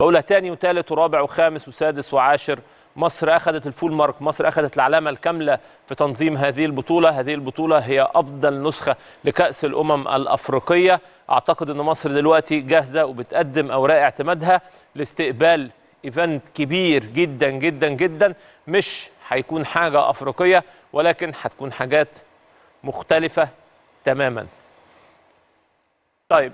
بقولها تاني وتالت ورابع وخامس وسادس وعاشر مصر أخذت الفول مارك مصر أخذت العلامة الكاملة في تنظيم هذه البطولة هذه البطولة هي أفضل نسخة لكأس الأمم الأفريقية أعتقد أن مصر دلوقتي جاهزة وبتقدم أوراق اعتمادها لاستقبال إيفنت كبير جدا جدا جدا مش هيكون حاجة أفريقية ولكن هتكون حاجات مختلفة تماما طيب